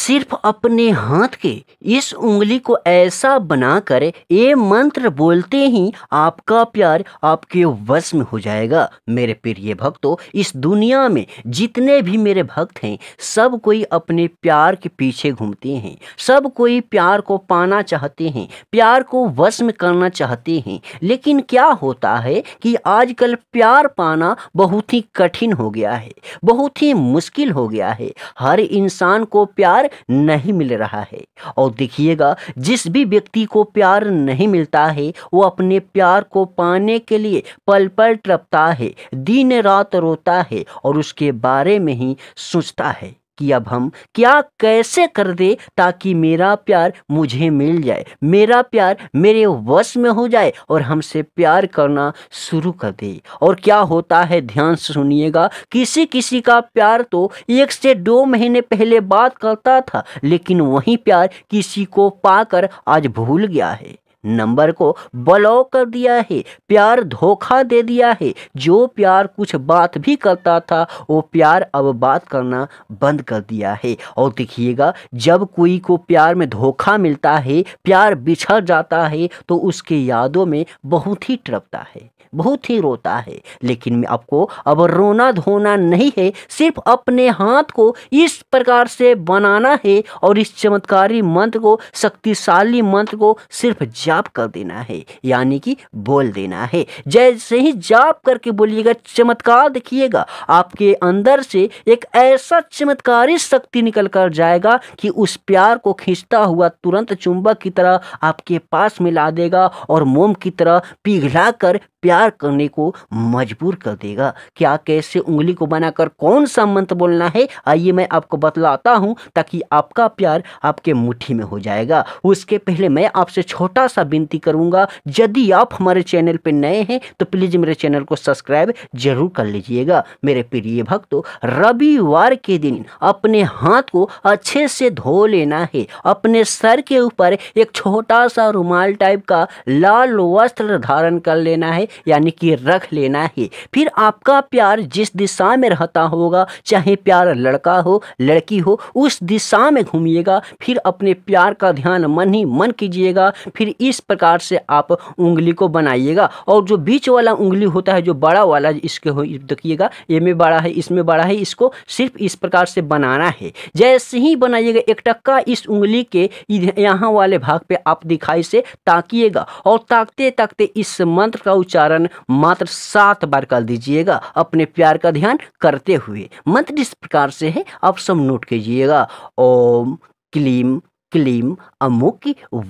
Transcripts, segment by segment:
सिर्फ अपने हाथ के इस उंगली को ऐसा बनाकर ये मंत्र बोलते ही आपका प्यार आपके वश में हो जाएगा मेरे प्रिय भक्तों इस दुनिया में जितने भी मेरे भक्त हैं सब कोई अपने प्यार के पीछे घूमते हैं सब कोई प्यार को पाना चाहते हैं प्यार को वश में करना चाहते हैं लेकिन क्या होता है कि आजकल प्यार पाना बहुत ही कठिन हो गया है बहुत ही मुश्किल हो गया है हर इंसान को प्यार नहीं मिल रहा है और देखिएगा जिस भी व्यक्ति को प्यार नहीं मिलता है वो अपने प्यार को पाने के लिए पल पल टपता है दिन रात रोता है और उसके बारे में ही सोचता है कि अब हम क्या कैसे कर दे ताकि मेरा प्यार मुझे मिल जाए मेरा प्यार मेरे वश में हो जाए और हमसे प्यार करना शुरू कर दे और क्या होता है ध्यान से सुनिएगा किसी किसी का प्यार तो एक से दो महीने पहले बात करता था लेकिन वही प्यार किसी को पाकर आज भूल गया है नंबर को ब्लॉक कर दिया है प्यार धोखा दे दिया है जो प्यार कुछ बात भी करता था वो प्यार अब बात करना बंद कर दिया है और देखिएगा जब कोई को प्यार में धोखा मिलता है प्यार बिछड़ जाता है तो उसके यादों में बहुत ही टपता है बहुत ही रोता है लेकिन आपको अब रोना धोना नहीं है सिर्फ अपने हाथ को इस प्रकार से बनाना है और इस चमत्कारी मंत्र को शक्तिशाली मंत्र को सिर्फ जाप कर देना है यानी कि बोल देना है जैसे ही जाप करके बोलिएगा चमत्कार देखिएगा आपके अंदर से एक ऐसा चमत्कारी शक्ति निकल कर जाएगा कि उस प्यार को खींचता हुआ तुरंत चुंबक की तरह आपके पास में ला देगा और मोम की तरह पिघला कर प्यार करने को मजबूर कर देगा क्या कैसे उंगली को बनाकर कौन सा मंत्र बोलना है आइए मैं आपको बतलाता हूँ ताकि आपका प्यार आपके मुट्ठी में हो जाएगा उसके पहले मैं आपसे छोटा सा सा विनती करूंगा यदि आप हमारे चैनल पर नए हैं तो प्लीज़ मेरे चैनल को सब्सक्राइब जरूर कर लीजिएगा मेरे प्रिय भक्तों रविवार के दिन अपने हाथ को अच्छे से धो लेना है अपने सर के ऊपर एक छोटा सा रुमाल टाइप का लाल वस्त्र धारण कर लेना है यानी कि रख लेना है फिर आपका प्यार जिस दिशा में रहता होगा चाहे प्यार लड़का हो लड़की हो उस दिशा में घूमिएगा फिर अपने प्यार का ध्यान मन ही मन कीजिएगा फिर इस इस प्रकार से आप उंगली को बनाइएगा और जो बीच वाला उंगली होता है जो बड़ा वाला इसके हो देखिएगा ये में बड़ा है इसमें बड़ा है इसको सिर्फ इस प्रकार से बनाना है जैसे ही बनाइएगा एक टक्का इस उंगली के यहाँ वाले भाग पे आप दिखाई से ताकिएगा और ताकते ताकते इस मंत्र का उच्चारण मात्र सात बार कर दीजिएगा अपने प्यार का ध्यान करते हुए मंत्र इस प्रकार से है आप सब नोट कीजिएगा ओम क्लीम क्लीम अमुक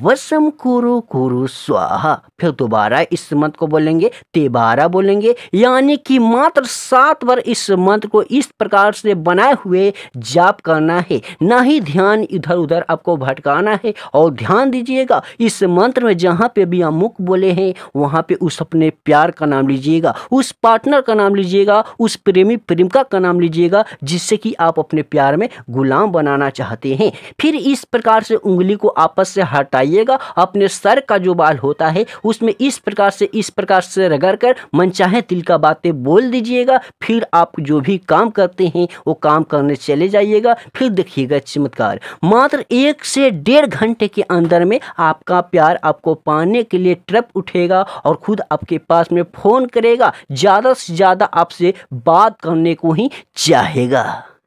वसम कुरु कुरु स्वाहा फिर दोबारा इस मंत्र को बोलेंगे तेबारा बोलेंगे यानी कि मात्र सात बार इस मंत्र को इस प्रकार से बनाए हुए जाप करना है ना ही ध्यान इधर उधर आपको भटकाना है और ध्यान दीजिएगा इस मंत्र में जहाँ पे भी अमुक बोले हैं वहाँ पे उस अपने प्यार का नाम लीजिएगा उस पार्टनर का नाम लीजिएगा उस प्रेमी प्रेमिका का नाम लीजिएगा जिससे कि आप अपने प्यार में गुलाम बनाना चाहते हैं फिर इस प्रकार से उंगली को आपस से हटाइएगा अपने सर का जो बाल होता है उसमें इस प्रकार से इस प्रकार से रगड़ कर मनचाहे दिल का बातें बोल दीजिएगा फिर आप जो भी काम करते हैं वो काम करने चले जाइएगा फिर देखिएगा चमत्कार मात्र एक से डेढ़ घंटे के अंदर में आपका प्यार आपको पाने के लिए ट्रप उठेगा और खुद आपके पास में फ़ोन करेगा ज़्यादा से ज़्यादा आपसे बात करने को ही चाहेगा